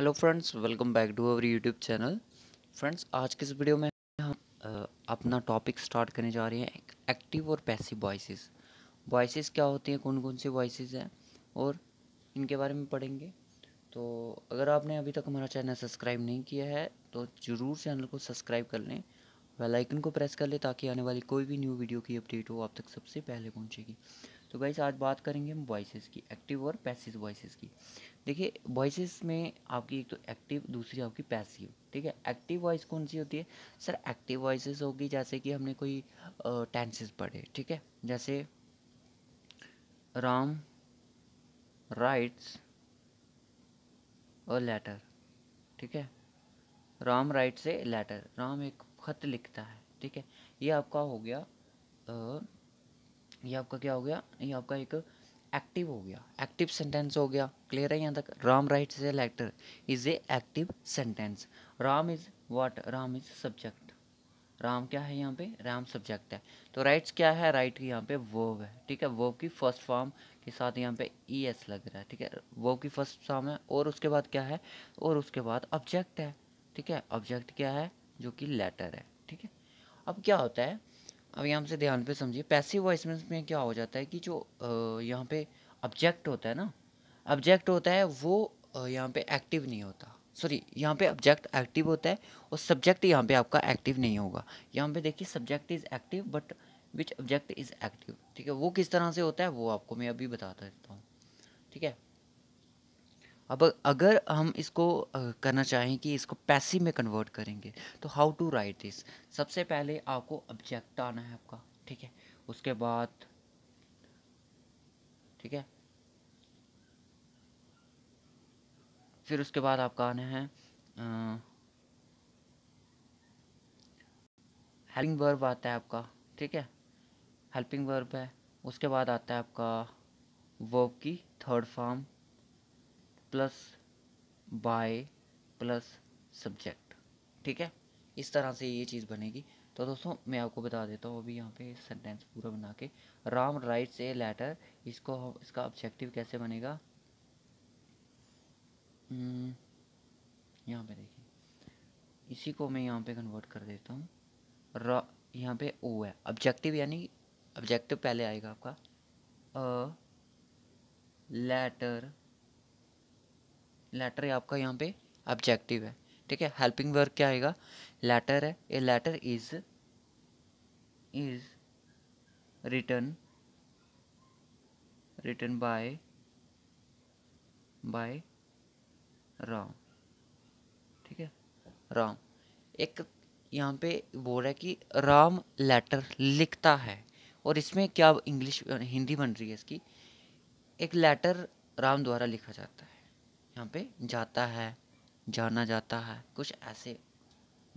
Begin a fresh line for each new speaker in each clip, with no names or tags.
hello friends welcome back to our YouTube channel friends आज के इस वीडियो में हम अपना टॉपिक स्टार्ट करने जा रहे हैं एक्टिव और पैसिव वॉइसेस वॉइसेस क्या होती हैं कौन कौन सी वॉइसेस हैं और इनके बारे में पढ़ेंगे तो अगर आपने अभी तक हमारा चैनल सब्सक्राइब नहीं किया है तो ज़रूर चैनल को सब्सक्राइब कर लें वेलाइकन को प्रेस कर लें ताकि आने वाली कोई भी न्यू वीडियो की अपडेट हो आप तक सबसे पहले पहुँचेगी तो गाइस आज बात करेंगे हम वॉइस की एक्टिव और पैसिव वॉइस की देखिए वॉइसेस में आपकी एक तो एक्टिव दूसरी आपकी पैसिव ठीक है एक्टिव वॉइस कौन सी होती है सर एक्टिव वॉइसेस होगी जैसे कि हमने कोई टेंसेस पढ़े ठीक है जैसे राम राइट्स अ लेटर ठीक है Ram writes a letter Ram एक ख़त लिखता है ठीक है ये आपका हो गया आ, ये आपका क्या हो गया ये आपका एक एक्टिव हो गया एक्टिव सेंटेंस हो गया क्लियर है यहाँ तक Ram write is a letter is a active sentence Ram is what Ram is subject Ram क्या है यहाँ पे राम सब्जेक्ट है तो राइट्स क्या है राइट की यहाँ पे वोव है ठीक है वोव की फर्स्ट फॉर्म के साथ यहाँ पे ई एस लग रहा है ठीक है वोव की फर्स्ट फॉर्म है और उसके बाद क्या है और उसके बाद ऑब्जेक्ट है ठीक है ऑब्जेक्ट क्या है जो कि लेटर है ठीक है अब क्या होता है अब यहाँ से ध्यान पे समझिए पैसिव वॉइस में क्या हो जाता है कि जो यहाँ पे ऑब्जेक्ट होता है ना ऑब्जेक्ट होता है वो यहाँ पे एक्टिव नहीं होता सॉरी यहाँ पे ऑब्जेक्ट एक्टिव होता है और सब्जेक्ट यहाँ पे आपका एक्टिव नहीं होगा यहाँ पे देखिए subject is active but which object is active ठीक है वो किस तरह से होता है वो आपको मैं अभी बता देता हूँ ठीक है अब अगर हम इसको करना चाहें कि इसको पैसिव में कन्वर्ट करेंगे तो हाउ टू राइट दिस सबसे पहले आपको ऑब्जेक्ट आना है आपका ठीक है उसके बाद ठीक है फिर उसके बाद आपका आना है हेल्पिंग वर्ब आता है आपका ठीक है हेल्पिंग वर्ब है उसके बाद आता है आपका वर्ब की third form plus by plus subject ठीक है इस तरह से ये चीज़ बनेगी तो दोस्तों मैं आपको बता देता हूँ अभी यहाँ पे सेंटेंस पूरा बना के राम राइट्स ए लेटर इसको इसका ऑब्जेक्टिव कैसे बनेगा hmm, यहाँ पे देखिए इसी को मैं यहाँ पे कन्वर्ट कर देता हूँ रा यहाँ पे ओ है ऑब्जेक्टिव यानी ऑब्जेक्टिव पहले आएगा आपका अ लेटर लेटर है आपका यहाँ पे ऑब्जेक्टिव है ठीक है हेल्पिंग वर्क क्या आएगा लेटर है a letter is is written written by by Ram ठीक है राम एक यहाँ पे बोल रहा है कि राम लेटर लिखता है और इसमें क्या इंग्लिश हिंदी बन रही है इसकी एक लेटर राम द्वारा लिखा जाता है यहाँ पे जाता है जाना जाता है कुछ ऐसे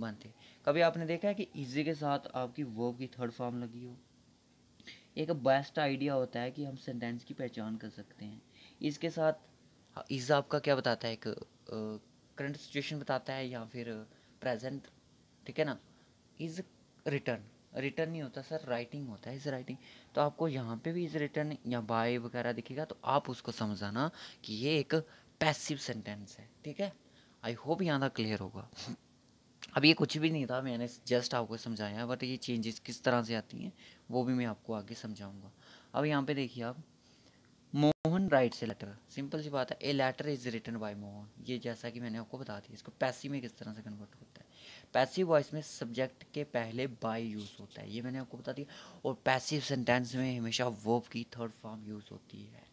बनते कभी आपने देखा है कि इजी के साथ आपकी वर्ब की थर्ड फॉर्म लगी हो एक बेस्ट आइडिया होता है कि हम सेंटेंस की पहचान कर सकते हैं इसके साथ हाँ, इज आपका क्या बताता है एक करंट सिचुएशन बताता है या फिर प्रेजेंट ठीक है ना इज़ रिटर्न रिटर्न नहीं होता सर राइटिंग होता है इज़ राइटिंग तो आपको यहाँ पे भी इज़ रिटर्न या बाय वगैरह दिखेगा तो आप उसको समझाना कि ये एक पैसिव सेंटेंस है ठीक है आई होप यहाँ तक क्लियर होगा अब ये कुछ भी नहीं था मैंने जस्ट आपको समझाया बट ये चेंजेस किस तरह से आती हैं वो भी मैं आपको आगे समझाऊंगा अब यहाँ पे देखिए आप मोहन राइट से लेटर सिंपल सी बात है a letter is written by Mohan ये जैसा कि मैंने आपको बता दिया इसको पैसिव में किस तरह से कन्वर्ट होता है पैसिव वॉइस में सब्जेक्ट के पहले बाय यूज़ होता है ये मैंने आपको बता दिया और पैसिव सेंटेंस में हमेशा वर्ब की थर्ड फॉर्म यूज़ होती है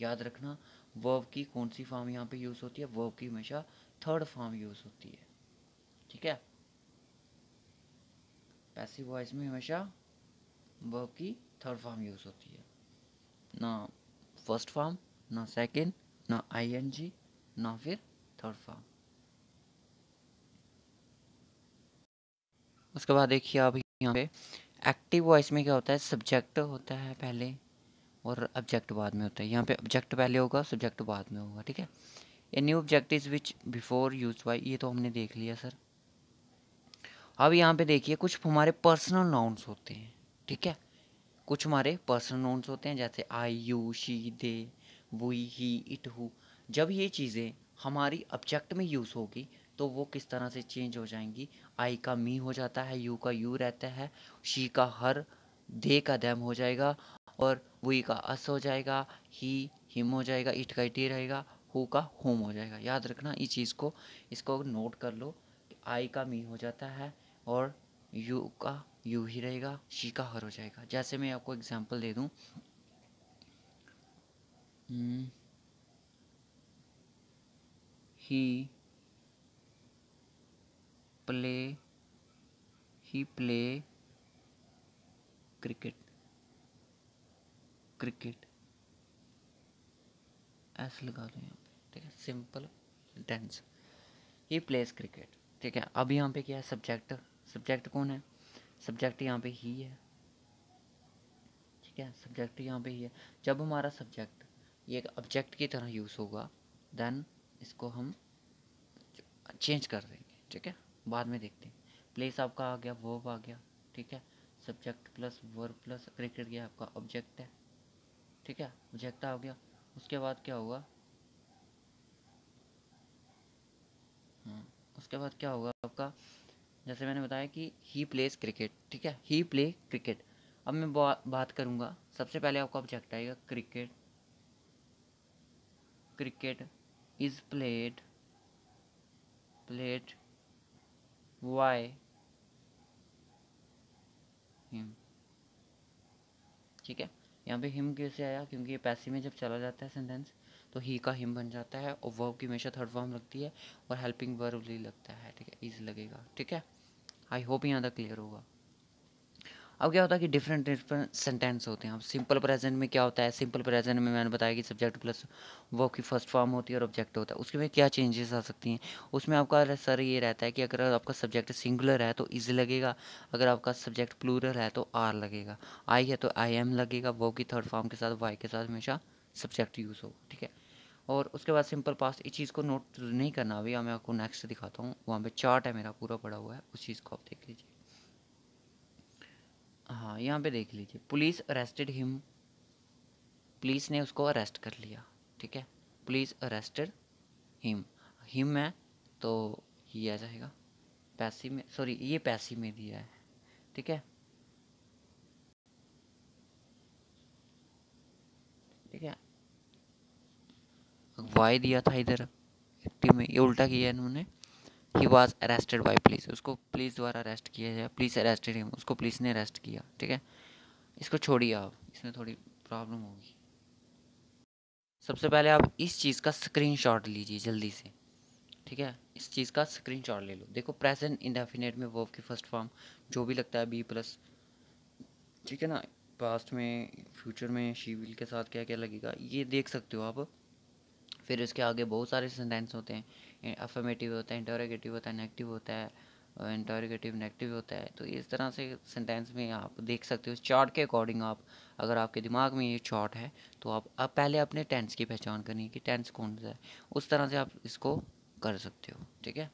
याद रखना वर्व की कौन सी फॉर्म यहाँ पे यूज़ होती है वर्व की हमेशा थर्ड फॉर्म यूज़ होती है ठीक है पैसिव वॉइस में हमेशा वर्व की थर्ड फॉर्म यूज़ होती है ना फर्स्ट फॉर्म ना सेकंड ना आईएनजी ना फिर थर्ड फॉर्म उसके बाद देखिए आप यहाँ पे एक्टिव वॉइस में क्या होता है सब्जेक्ट होता है पहले और ऑब्जेक्ट बाद में होता है यहाँ पे ऑब्जेक्ट पहले होगा सब्जेक्ट बाद में होगा ठीक है a new object is which before use by ये तो हमने देख लिया सर अब यहाँ पे देखिए कुछ हमारे पर्सनल नाउंस होते हैं ठीक है कुछ हमारे पर्सनल नाउंस होते हैं जैसे I you she they we he it who जब ये चीज़ें हमारी ऑब्जेक्ट में यूज़ होगी तो वो किस तरह से चेंज हो जाएंगी आई का मी हो जाता है यू का यू रहता है शी का हर दे का दैम हो जाएगा और वी का अस हो जाएगा ही हिम हो जाएगा इट का इटी रहेगा हु का होम हो जाएगा याद रखना इस चीज़ को इसको नोट कर लो आई का मी हो जाता है और यू का यू ही रहेगा शी का हर हो जाएगा जैसे मैं आपको एग्जांपल दे दूँ he play he play cricket cricket ऐसे लगा दो यहाँ पे ठीक है सिंपल टेंस ये प्लेस क्रिकेट ठीक है अब यहाँ पे क्या है सब्जेक्ट सब्जेक्ट कौन है सब्जेक्ट यहाँ पे ही है ठीक है सब्जेक्ट यहाँ पे ही है जब हमारा सब्जेक्ट ये एक ऑब्जेक्ट की तरह यूज़ होगा देन इसको हम चेंज कर देंगे ठीक है बाद में देखते हैं प्लेस आपका आ गया वर्ब आ गया ठीक है subject plus verb plus cricket ये आपका ऑब्जेक्ट है ठीक है मुझेक्टा हो गया उसके बाद क्या होगा हम्म, उसके बाद क्या होगा आपका जैसे मैंने बताया कि ही प्लेस क्रिकेट ठीक है ही प्ले क्रिकेट अब मैं बात करूंगा सबसे पहले आपका ऑब्जेक्ट आएगा cricket cricket is played played by ठीक है यहाँ पे हिम कैसे आया क्योंकि ये पैसे में जब चला जाता है सेंटेंस तो ही का हिम बन जाता है और वर्ब की हमेशा थर्ड फॉर्म लगती है और हेल्पिंग वर्ब भी लगता है ठीक है ईज लगेगा ठीक है आई होप यहाँ तक क्लियर होगा अब क्या होता है कि डिफरेंट डिफरेंट सेंटेंस होते हैं अब सिंपल प्रेजेंट में क्या होता है सिंपल प्रेजेंट में मैंने बताया कि सब्जेक्ट प्लस वो की फर्स्ट फॉर्म होती है और ऑब्जेक्ट होता है उसके में क्या चेंजेस आ सकती हैं उसमें आपका सर ये रहता है कि अगर आपका सब्जेक्ट सिंगुलर है तो इज लगेगा अगर आपका सब्जेक्ट प्लूरल है तो आर लगेगा आई है तो आई एम लगेगा वो की थर्ड फॉर्म के साथ वाई के साथ हमेशा सब्जेक्ट यूज़ हो ठीक है और उसके बाद सिंपल पास्ट इस चीज़ को नोट नहीं करना अभी मैं आपको नेक्स्ट दिखाता हूँ वहाँ पे चार्ट है मेरा पूरा पड़ा हुआ है उस चीज़ को आप देख लीजिए यहाँ पे देख लीजिए पुलिस अरेस्टेड हिम पुलिस ने उसको अरेस्ट कर लिया ठीक है पुलिस अरेस्टेड हिम हिम है तो ये आ जाएगा पैसी में सॉरी ये पैसी में दिया है ठीक है ठीक है वाई दिया था इधर एक्टिव में ये उल्टा किया इन्होंने he was arrested by police उसको पुलिस द्वारा अरेस्ट किया जाए पुलिस अरेस्टेड हिम उसको पुलिस ने अरेस्ट किया ठीक है इसको छोड़िए आप इसमें थोड़ी प्रॉब्लम होगी सबसे पहले आप इस चीज़ का स्क्रीनशॉट लीजिए जल्दी से ठीक है इस चीज़ का स्क्रीनशॉट ले लो देखो प्रेजेंट इंडेफिनेट में वर्ब की फर्स्ट फॉर्म जो भी लगता है बी प्लस ठीक है ना पास्ट में फ्यूचर में शिविल के साथ क्या क्या लगेगा ये देख सकते हो आप फिर इसके आगे बहुत सारे सेंटेंस होते हैं अफर्मेटिव होता है इंटरोगेटिव होता है नेगेटिव होता है और इंटरोगेटिव नेगेटिव होता है तो इस तरह से सेंटेंस में आप देख सकते हो चार्ट के अकॉर्डिंग आप अगर आपके दिमाग में ये चार्ट है तो आप अब पहले अपने टेंस की पहचान करनी है कि टेंस कौन सा है उस तरह से आप इसको कर सकते हो ठीक है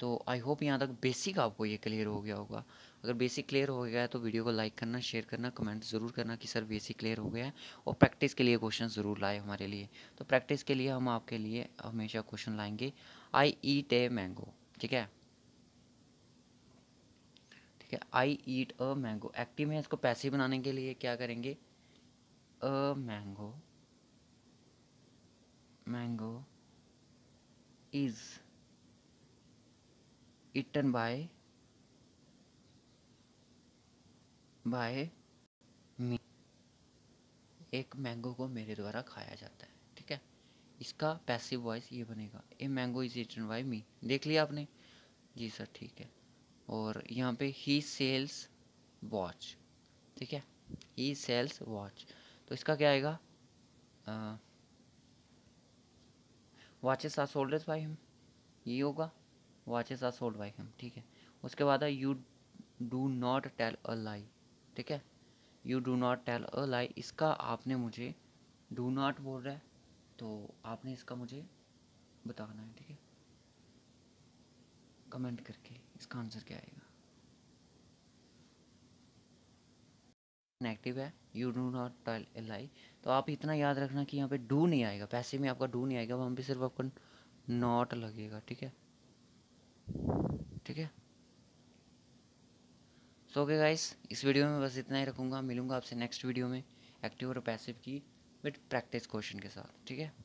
तो आई होप यहाँ तक बेसिक आपको ये क्लियर हो गया होगा अगर बेसिक क्लियर हो गया है तो वीडियो को लाइक करना शेयर करना कमेंट ज़रूर करना कि सर बेसिक क्लियर हो गया है और प्रैक्टिस के लिए क्वेश्चन ज़रूर लाए हमारे लिए तो प्रैक्टिस के लिए हम आपके लिए हमेशा क्वेश्चन लाएंगे आई ईट ए मैंगो ठीक है ठीक है आई ईट अ मैंगो एक्टिव में इसको पैसे बनाने के लिए क्या करेंगे a mango mango is eaten by by me एक मैंगो को मेरे द्वारा खाया जाता है ठीक है इसका पैसिव वॉइस ये बनेगा a mango is eaten by me देख लिया आपने जी सर ठीक है और यहाँ पे ही सेल्स वॉच ठीक है ही सेल्स वॉच तो इसका क्या आएगा watches are sold by him ये होगा watches are sold by him ठीक है उसके बाद है you do not tell a lie ठीक है you do not tell a lie इसका आपने मुझे डू नॉट बोल रहा है तो आपने इसका मुझे बताना है ठीक है कमेंट करके इसका आंसर क्या आएगा नेगेटिव है you do not tell a lie तो आप इतना याद रखना कि यहाँ पे डू नहीं आएगा पैसे में आपका डू नहीं आएगा वहाँ पे सिर्फ आपका नॉट लगेगा ठीक है ठीक है सो ओके गाइस इस वीडियो में बस इतना ही रखूँगा मिलूँगा आपसे नेक्स्ट वीडियो में एक्टिव और पैसिव की विद प्रैक्टिस क्वेश्चन के साथ ठीक है